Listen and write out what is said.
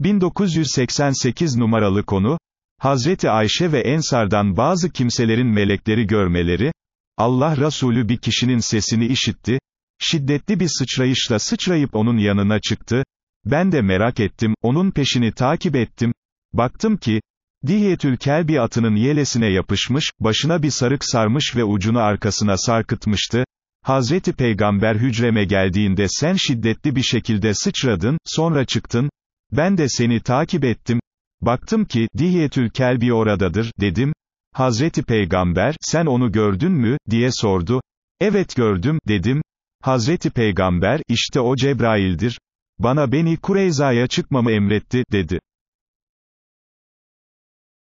1988 numaralı konu, Hazreti Ayşe ve Ensar'dan bazı kimselerin melekleri görmeleri, Allah Resulü bir kişinin sesini işitti, şiddetli bir sıçrayışla sıçrayıp onun yanına çıktı, ben de merak ettim, onun peşini takip ettim, baktım ki, Dihiyetül Kelbi atının yelesine yapışmış, başına bir sarık sarmış ve ucunu arkasına sarkıtmıştı, Hazreti Peygamber hücreme geldiğinde sen şiddetli bir şekilde sıçradın, sonra çıktın, ben de seni takip ettim. Baktım ki, Dihiyetül Kelbi oradadır, dedim. Hazreti Peygamber, sen onu gördün mü, diye sordu. Evet gördüm, dedim. Hazreti Peygamber, işte o Cebrail'dir. Bana beni Kureyza'ya çıkmamı emretti, dedi.